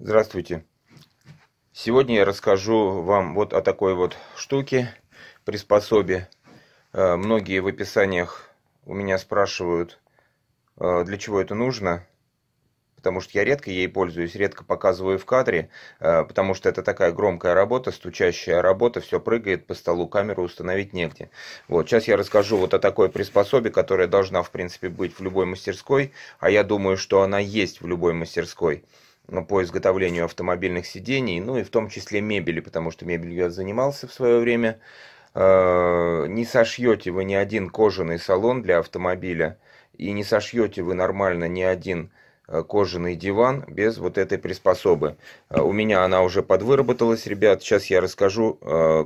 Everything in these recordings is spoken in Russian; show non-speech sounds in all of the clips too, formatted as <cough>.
Здравствуйте! Сегодня я расскажу вам вот о такой вот штуке, приспособе. Э, многие в описаниях у меня спрашивают, э, для чего это нужно, потому что я редко ей пользуюсь, редко показываю в кадре, э, потому что это такая громкая работа, стучащая работа, все прыгает по столу, камеру установить негде. Вот, сейчас я расскажу вот о такой приспособе, которая должна, в принципе, быть в любой мастерской, а я думаю, что она есть в любой мастерской. Ну, по изготовлению автомобильных сидений, ну и в том числе мебели, потому что мебелью я занимался в свое время. Э, не сошьете вы ни один кожаный салон для автомобиля, и не сошьете вы нормально ни один э, кожаный диван без вот этой приспособы. Э, у меня она уже подвыработалась, ребят. Сейчас я расскажу,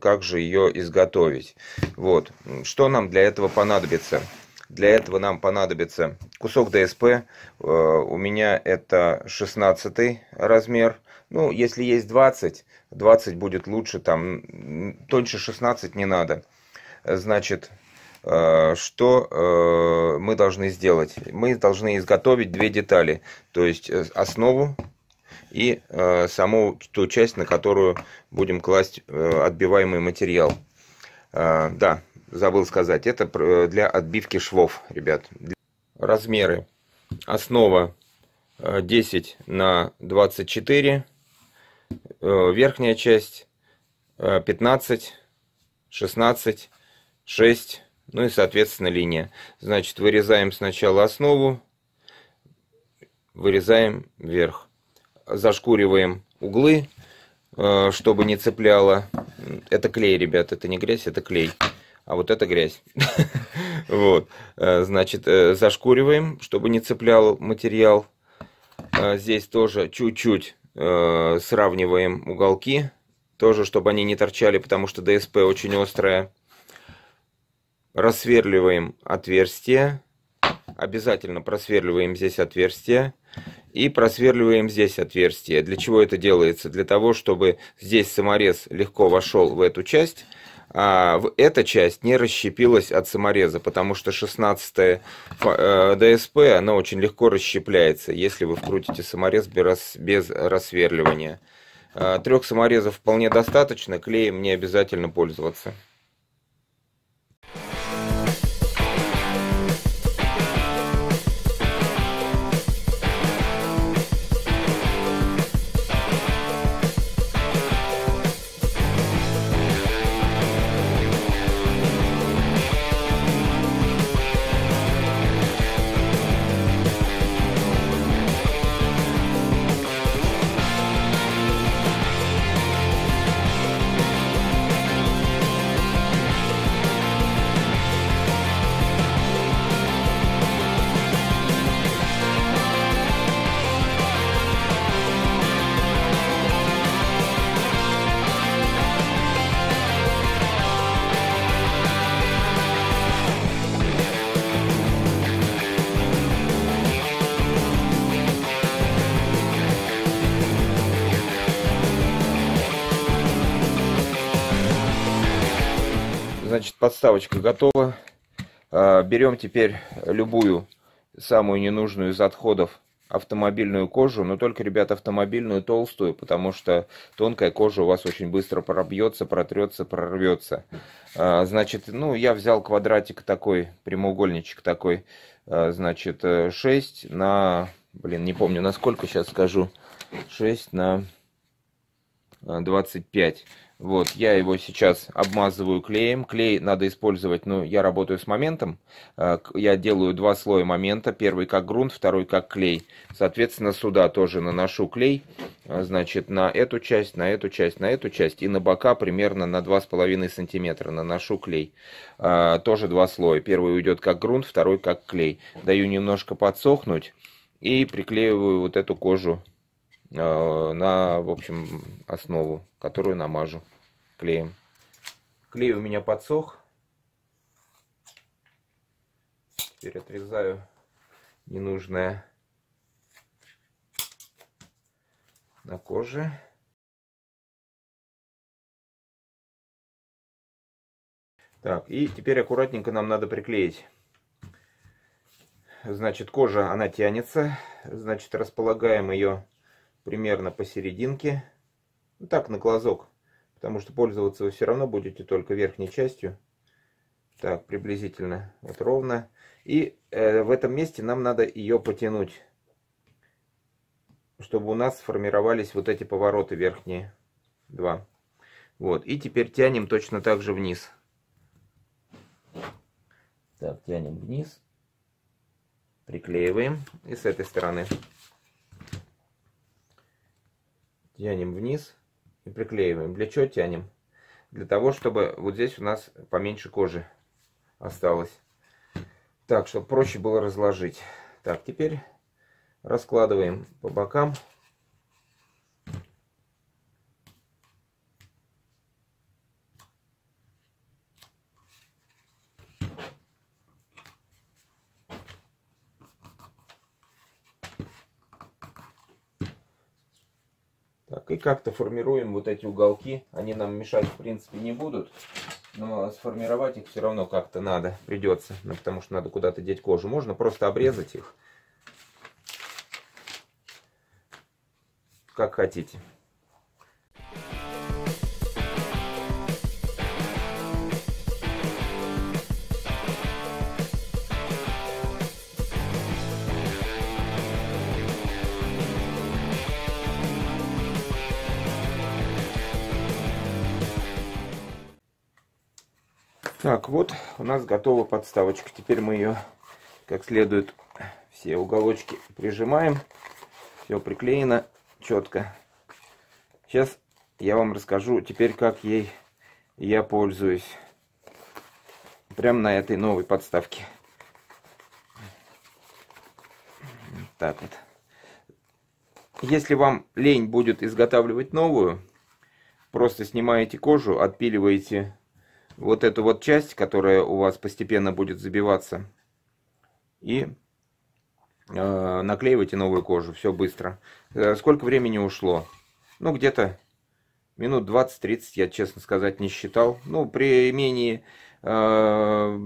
как же ее изготовить. Вот. Что нам для этого понадобится? Для этого нам понадобится кусок ДСП. Э, у меня это 16 размер. Ну, если есть 20, 20 будет лучше, там тоньше 16 не надо. Значит, э, что э, мы должны сделать? Мы должны изготовить две детали, то есть основу и саму ту часть, на которую будем класть отбиваемый материал. Да, забыл сказать, это э, для отбивки швов, ребят. Размеры. Основа 10 э, на 24, э, верхняя часть 15, 16, 6, ну и, соответственно, линия. Значит, вырезаем сначала основу, вырезаем вверх. Зашкуриваем углы, чтобы не цепляло. Это клей, ребят, это не грязь, это клей а вот это грязь. <laughs> Вот, э, значит, э, зашкуриваем, чтобы не цеплял материал. Э, здесь тоже чуть-чуть сравниваем уголки, тоже, чтобы они не торчали, потому что ДСП очень острая. Рассверливаем отверстие. Обязательно просверливаем здесь отверстие. И просверливаем здесь отверстие. Для чего это делается? Для того, чтобы здесь саморез легко вошел в эту часть – а, эта часть не расщепилась от самореза, потому что 16 э, ДСП, она очень легко расщепляется, если вы вкрутите саморез без, без рассверливания. А, Трех саморезов вполне достаточно, клеем не обязательно пользоваться. значит, подставочка готова. А, берем теперь любую самую ненужную из отходов автомобильную кожу, но только, ребят, автомобильную толстую, потому что тонкая кожа у вас очень быстро пробьется, протрется, прорвется. А, значит, ну, я взял квадратик такой, прямоугольничек такой, а, значит, 6 э, на, блин, не помню, на сколько сейчас скажу, 6 на 25. Э, вот, я его сейчас обмазываю клеем. Клей надо использовать, ну, я работаю с моментом. Э, я делаю два слоя момента. Первый как грунт, второй как клей. Соответственно, сюда тоже наношу клей. Э, значит, на эту часть, на эту часть, на эту часть. И на бока примерно на 2,5 сантиметра наношу клей. Э, тоже два слоя. Первый уйдет как грунт, второй как клей. Даю немножко подсохнуть. И приклеиваю вот эту кожу Э, на, в общем, основу, которую намажу клеем. Клей у меня подсох. Теперь отрезаю ненужное на коже. Так, и теперь аккуратненько нам надо приклеить. Значит, кожа, она тянется. Значит, располагаем ее примерно посерединке. Ну, так, на глазок, потому что пользоваться вы все равно будете только верхней частью. Так, приблизительно, вот ровно. И э, в этом месте нам надо ее потянуть, чтобы у нас сформировались вот эти повороты верхние. Два. Вот, и теперь тянем точно так же вниз. Так, тянем вниз, приклеиваем и с этой стороны тянем вниз и приклеиваем. Для чего тянем? Для того, чтобы вот здесь у нас поменьше кожи осталось. Так, чтобы проще было разложить. Так, теперь раскладываем по бокам. и как-то формируем вот эти уголки. Они нам мешать в принципе не будут, но сформировать их все равно как-то надо, придется, ну, потому что надо куда-то деть кожу. Можно просто обрезать их, как хотите. Так, вот у нас готова подставочка. Теперь мы ее как следует все уголочки прижимаем. Все приклеено четко. Сейчас я вам расскажу теперь, как ей я пользуюсь. Прямо на этой новой подставке. Так вот. Если вам лень будет изготавливать новую, просто снимаете кожу, отпиливаете вот эту вот часть, которая у вас постепенно будет забиваться, и э, наклеивайте новую кожу, все быстро. Э, сколько времени ушло? Ну, где-то минут 20-30, я, честно сказать, не считал. Ну, при имении Э,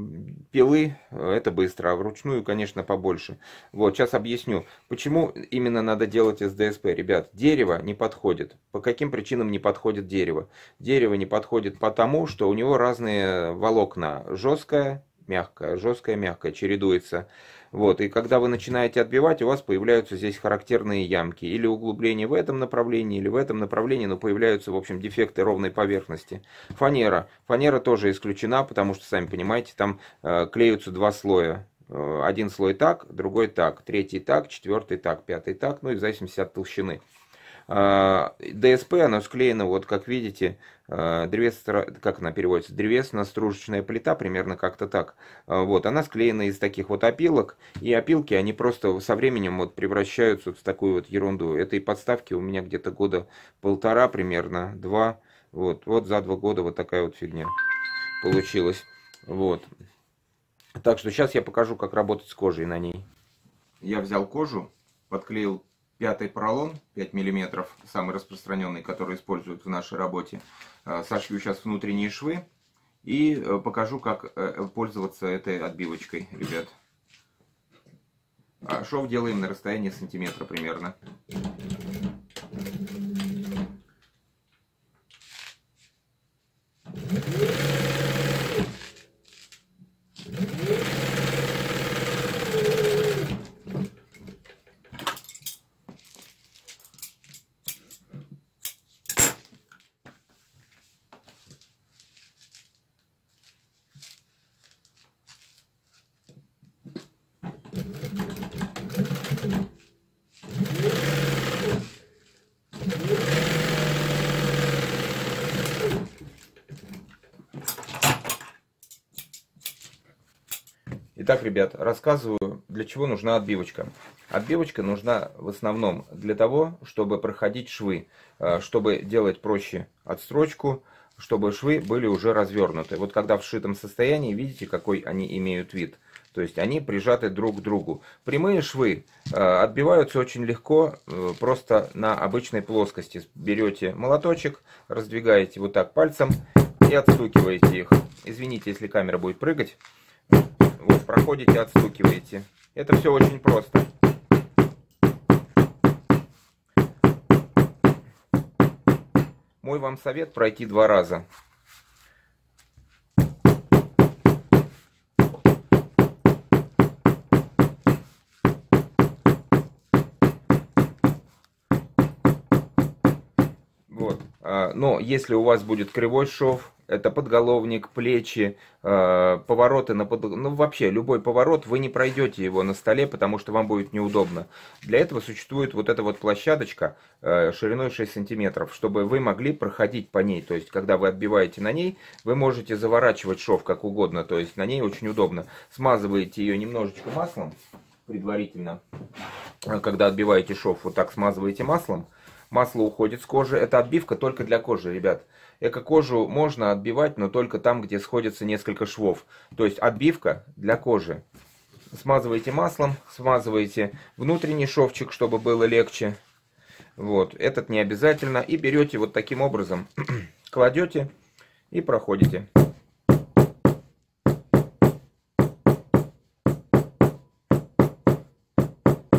пилы это быстро, а вручную, конечно, побольше. Вот, сейчас объясню, почему именно надо делать СДСП. Ребят, дерево не подходит. По каким причинам не подходит дерево? Дерево не подходит потому, что у него разные волокна. Жесткое, мягкое, жесткое, мягкое чередуется. Вот, и когда вы начинаете отбивать, у вас появляются здесь характерные ямки. Или углубления в этом направлении, или в этом направлении, но появляются, в общем, дефекты ровной поверхности. Фанера. Фанера тоже исключена, потому что, сами понимаете, там э, клеются два слоя э, один слой так, другой так, третий так, четвертый так, пятый так, ну и в зависимости от толщины. А, ДСП, она склеена, вот как видите, а, древес, как она переводится, древесно-стружечная плита, примерно как-то так. А, вот, она склеена из таких вот опилок, и опилки, они просто со временем вот превращаются вот в такую вот ерунду. Этой подставки у меня где-то года полтора примерно, два, вот, вот за два года вот такая вот фигня получилась. Вот. Так что сейчас я покажу, как работать с кожей на ней. Я взял кожу, подклеил Пятый пролон, 5 мм, самый распространенный, который используют в нашей работе. Э, сошью сейчас внутренние швы и э, покажу, как э, пользоваться этой отбивочкой, ребят. А шов делаем на расстоянии сантиметра примерно. Итак, ребят, рассказываю, для чего нужна отбивочка. Отбивочка нужна в основном для того, чтобы проходить швы, э, чтобы делать проще отстрочку, чтобы швы были уже развернуты. Вот когда в сшитом состоянии, видите, какой они имеют вид. То есть они прижаты друг к другу. Прямые швы э, отбиваются очень легко, э, просто на обычной плоскости. Берете молоточек, раздвигаете вот так пальцем и отстукиваете их. Извините, если камера будет прыгать проходите, отстукиваете. Это все очень просто. Мой вам совет пройти два раза. Вот. А, но если у вас будет кривой шов, это подголовник, плечи, э, повороты на под... ну вообще любой поворот вы не пройдете его на столе, потому что вам будет неудобно. Для этого существует вот эта вот площадочка э, шириной 6 сантиметров, чтобы вы могли проходить по ней. То есть, когда вы отбиваете на ней, вы можете заворачивать шов как угодно. То есть, на ней очень удобно. Смазываете ее немножечко маслом предварительно, а когда отбиваете шов, вот так смазываете маслом масло уходит с кожи. Это отбивка только для кожи, ребят. Эко-кожу можно отбивать, но только там, где сходятся несколько швов. То есть отбивка для кожи. Смазываете маслом, смазываете внутренний шовчик, чтобы было легче. Вот, этот не обязательно. И берете вот таким образом, <clears throat> кладете и проходите.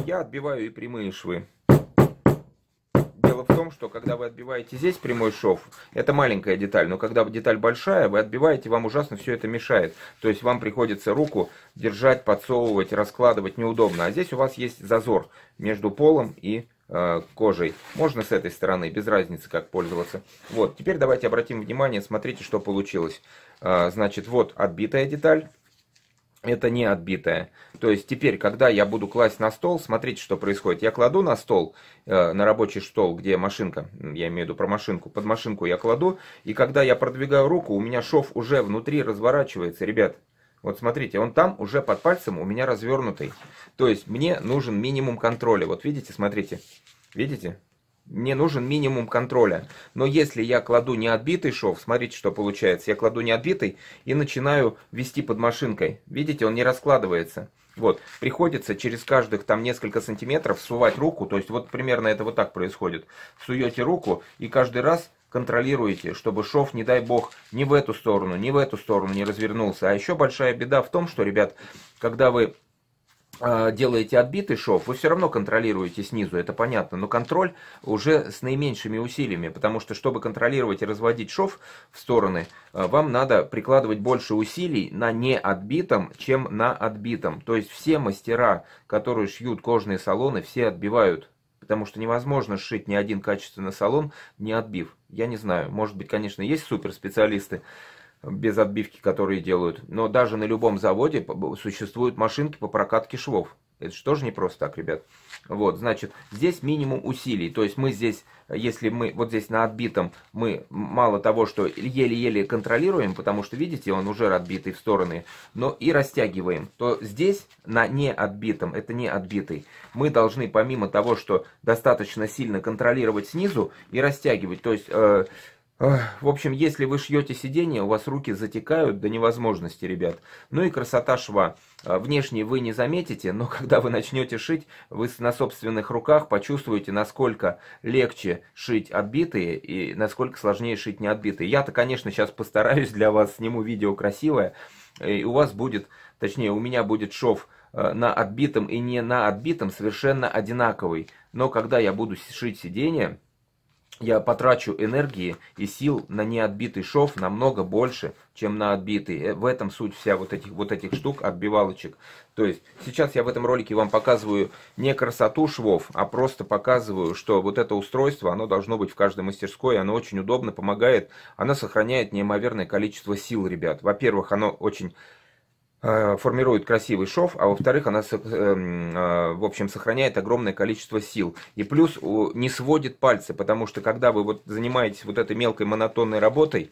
Я отбиваю и прямые швы том, что когда вы отбиваете здесь прямой шов, это маленькая деталь, но когда деталь большая, вы отбиваете, вам ужасно все это мешает. То есть вам приходится руку держать, подсовывать, раскладывать неудобно. А здесь у вас есть зазор между полом и э, кожей. Можно с этой стороны, без разницы, как пользоваться. Вот, теперь давайте обратим внимание, смотрите, что получилось. Э, значит, вот отбитая деталь это не отбитое. То есть теперь, когда я буду класть на стол, смотрите, что происходит. Я кладу на стол, э, на рабочий стол, где машинка, я имею в виду про машинку, под машинку я кладу, и когда я продвигаю руку, у меня шов уже внутри разворачивается, ребят. Вот смотрите, он там уже под пальцем у меня развернутый. То есть мне нужен минимум контроля. Вот видите, смотрите, видите, мне нужен минимум контроля. Но если я кладу не отбитый шов, смотрите, что получается. Я кладу не отбитый и начинаю вести под машинкой. Видите, он не раскладывается. Вот, приходится через каждых там несколько сантиметров сувать руку, то есть вот примерно это вот так происходит. Суете руку и каждый раз контролируете, чтобы шов, не дай бог, ни в эту сторону, ни в эту сторону не развернулся. А еще большая беда в том, что, ребят, когда вы Э, делаете отбитый шов, вы все равно контролируете снизу, это понятно, но контроль уже с наименьшими усилиями, потому что, чтобы контролировать и разводить шов в стороны, э, вам надо прикладывать больше усилий на неотбитом, чем на отбитом. То есть все мастера, которые шьют кожные салоны, все отбивают, потому что невозможно сшить ни один качественный салон, не отбив. Я не знаю, может быть, конечно, есть суперспециалисты, без отбивки, которые делают. Но даже на любом заводе существуют машинки по прокатке швов. Это же тоже не просто так, ребят. Вот, значит, здесь минимум усилий. То есть мы здесь, если мы вот здесь на отбитом, мы мало того, что еле-еле контролируем, потому что, видите, он уже отбитый в стороны, но и растягиваем, то здесь на неотбитом, это не отбитый, мы должны помимо того, что достаточно сильно контролировать снизу и растягивать, то есть... Э, в общем, если вы шьете сиденье, у вас руки затекают до невозможности, ребят. Ну и красота шва. А, внешне вы не заметите, но <laughs> когда вы начнете шить, вы на собственных руках почувствуете, насколько легче шить отбитые и насколько сложнее шить неотбитые. Я-то, конечно, сейчас постараюсь для вас, сниму видео красивое, и у вас будет, точнее, у меня будет шов а, на отбитом и не на отбитом совершенно одинаковый. Но когда я буду шить сиденье, я потрачу энергии и сил на неотбитый шов намного больше, чем на отбитый. Э, в этом суть вся вот этих, вот этих штук, отбивалочек. То есть, сейчас я в этом ролике вам показываю не красоту швов, а просто показываю, что вот это устройство, оно должно быть в каждой мастерской, оно очень удобно, помогает, оно сохраняет неимоверное количество сил, ребят. Во-первых, оно очень Э, формирует красивый шов, а во-вторых, она, э, э, в общем, сохраняет огромное количество сил. И плюс не сводит пальцы, потому что когда вы вот занимаетесь вот этой мелкой монотонной работой,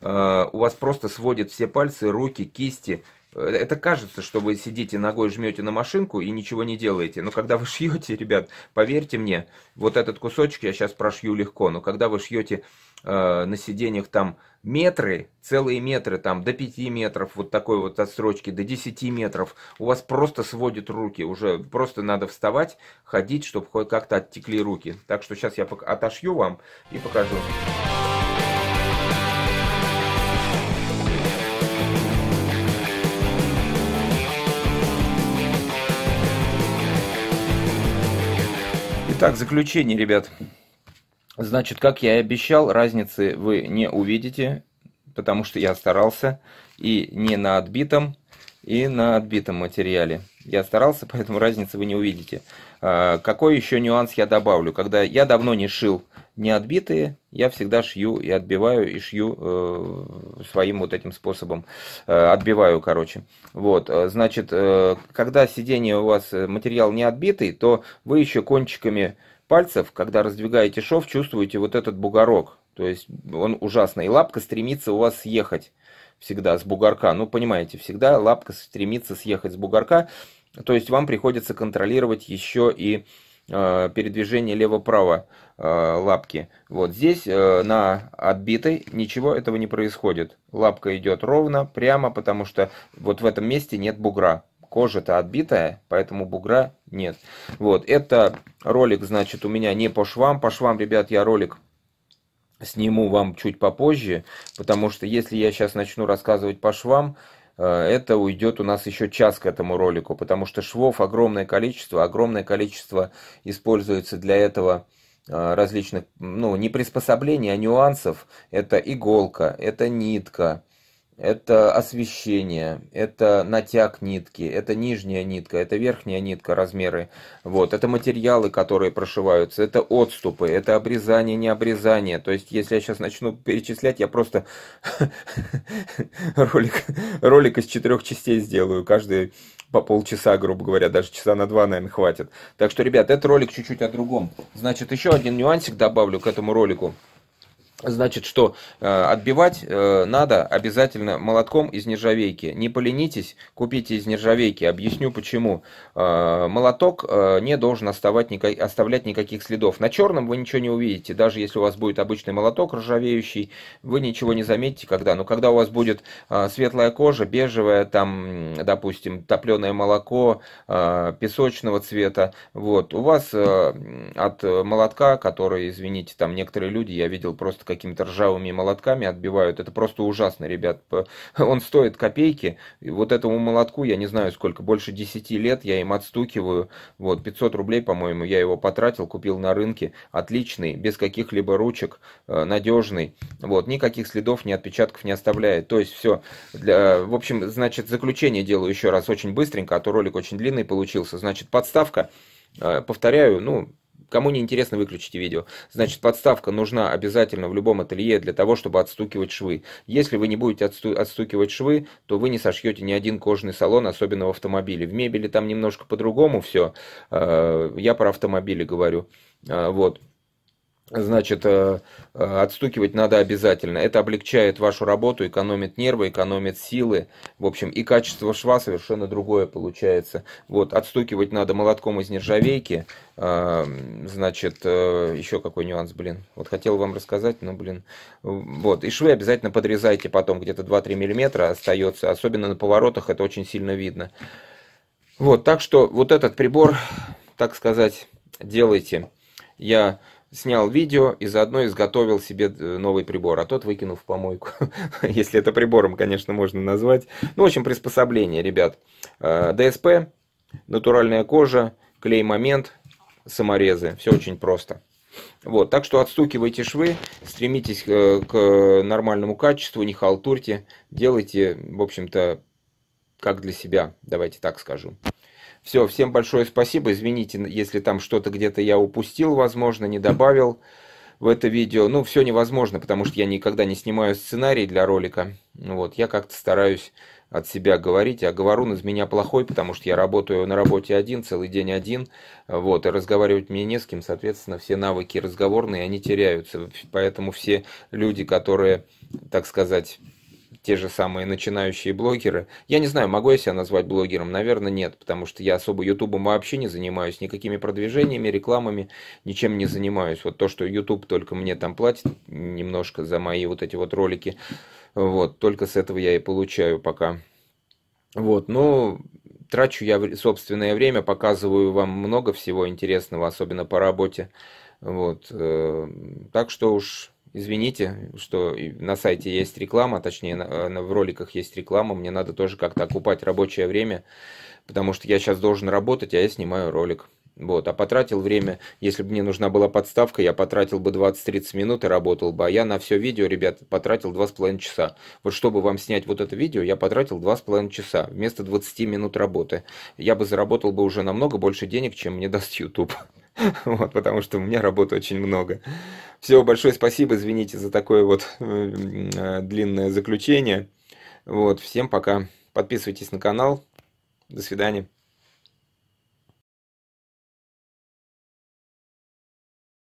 у вас просто сводят все пальцы, руки, кисти. Это кажется, что вы сидите ногой, жмете на машинку и ничего не делаете. Но когда вы <laughs> шьете, ребят, поверьте мне, вот этот кусочек я сейчас прошью легко, но когда вы шьете э, на сиденьях там метры, целые метры, там до 5 метров, вот такой вот отсрочки, до 10 метров, у вас просто сводят руки, уже просто надо вставать, ходить, чтобы хоть как-то оттекли руки. Так что сейчас я отошью вам и покажу. Итак, заключение, ребят. Значит, как я и обещал, разницы вы не увидите, потому что я старался и не на отбитом, и на отбитом материале. Я старался, <laughs> поэтому разницы вы не увидите. А, какой еще нюанс я добавлю? Когда я давно не шил не отбитые, я всегда шью и отбиваю, и шью э, своим вот этим способом. Э, отбиваю, короче. Вот, э, значит, э, когда сиденье у вас э, материал не отбитый, то вы еще кончиками пальцев, когда раздвигаете шов, чувствуете вот этот бугорок. То есть он ужасный. И лапка стремится у вас съехать всегда с бугорка. Ну, понимаете, всегда лапка стремится съехать с бугорка. То есть вам приходится контролировать еще и э, передвижение лево-право э, лапки. Вот здесь э, на отбитой ничего этого не происходит. Лапка идет ровно, прямо, потому что вот в этом месте нет бугра кожа-то отбитая, поэтому бугра нет. Вот, это ролик, значит, у меня не по швам. По швам, ребят, я ролик сниму вам чуть попозже, потому что если я сейчас начну рассказывать по швам, э, это уйдет у нас еще час к этому ролику, потому что швов огромное количество, огромное количество используется для этого э, различных, ну, не приспособлений, а нюансов. Это иголка, это нитка, это освещение, это натяг нитки, это нижняя нитка, это верхняя нитка, размеры, вот, это материалы, которые прошиваются, это отступы, это обрезание, не обрезание, то есть, если я сейчас начну перечислять, я просто <laughs> ролик, ролик из четырех частей сделаю, каждый по полчаса, грубо говоря, даже часа на два, наверное, хватит. Так что, ребят, этот ролик чуть-чуть о другом. Значит, еще один нюансик добавлю к этому ролику. Значит, что э, отбивать э, надо обязательно молотком из нержавейки. Не поленитесь, купите из нержавейки. Объясню почему. Э, молоток э, не должен оставать нико... оставлять никаких следов. На черном вы ничего не увидите. Даже если у вас будет обычный молоток ржавеющий, вы ничего не заметите когда. Но когда у вас будет э, светлая кожа, бежевая, там, допустим, топленое молоко, э, песочного цвета, вот, у вас э, от молотка, который, извините, там некоторые люди, я видел просто просто какими-то ржавыми молотками отбивают. Это просто ужасно, ребят. Он стоит копейки. И вот этому молотку, я не знаю сколько, больше 10 лет я им отстукиваю. Вот, 500 рублей, по-моему, я его потратил, купил на рынке. Отличный, без каких-либо ручек, э, надежный. Вот, никаких следов, ни отпечатков не оставляет. То есть все. Для... Э, в общем, значит, заключение делаю еще раз очень быстренько, а то ролик очень длинный получился. Значит, подставка, э, повторяю, ну, Кому не интересно, выключите видео. Значит, подставка нужна обязательно в любом ателье для того, чтобы отстукивать швы. Если вы не будете отсту отстукивать швы, то вы не сошьете ни один кожный салон, особенно в автомобиле. В мебели там немножко по-другому все. Э, я про автомобили говорю. Э, вот значит, э, э, отстукивать надо обязательно. Это облегчает вашу работу, экономит нервы, экономит силы. В общем, и качество шва совершенно другое получается. Вот, отстукивать надо молотком из нержавейки. Э, значит, еще какой нюанс, блин. Вот хотел вам рассказать, но, блин. Вот, и швы обязательно подрезайте потом, где-то 2-3 миллиметра остается. Особенно на поворотах это очень сильно видно. Вот, так что вот этот прибор, так сказать, делайте. Я снял видео и заодно изготовил себе э, новый прибор, а тот выкинул в помойку, <laughs> если это прибором, конечно, можно назвать. Ну, в общем, приспособление, ребят. Э, ДСП, натуральная кожа, клей-момент, саморезы. Все очень просто. Вот, так что отстукивайте швы, стремитесь э, к нормальному качеству, не халтурьте, делайте, в общем-то, как для себя, давайте так скажу. Все, всем большое спасибо. Извините, если там что-то где-то я упустил, возможно, не добавил в это видео. Ну, все невозможно, потому что я никогда не снимаю сценарий для ролика. Вот, я как-то стараюсь от себя говорить, а говорун из меня плохой, потому что я работаю на работе один, целый день один, вот, и разговаривать мне не с кем, соответственно, все навыки разговорные, они теряются, поэтому все люди, которые, так сказать, те же самые начинающие блогеры. Я не знаю, могу я себя назвать блогером? Наверное, нет, потому что я особо ютубом вообще не занимаюсь, никакими продвижениями, рекламами, ничем не занимаюсь. Вот то, что YouTube только мне там платит немножко за мои вот эти вот ролики, вот, только с этого я и получаю пока. Вот, но трачу я собственное время, показываю вам много всего интересного, особенно по работе. Вот, э, так что уж Извините, что на сайте есть реклама, точнее э, на, в роликах есть реклама, мне надо тоже как-то окупать рабочее время, потому что я сейчас должен работать, а я снимаю ролик. Вот, а потратил время, если бы мне нужна была подставка, я потратил бы 20-30 минут и работал бы. А я на все видео, ребят, потратил 2,5 часа. Вот чтобы вам снять вот это видео, я потратил 2,5 часа вместо 20 минут работы. Я бы заработал бы уже намного больше денег, чем мне <laughs> даст YouTube. Вот, потому что у меня работы очень много. Всего большое спасибо, извините за такое вот э, э, длинное заключение. Вот, всем пока. Подписывайтесь на канал. До свидания.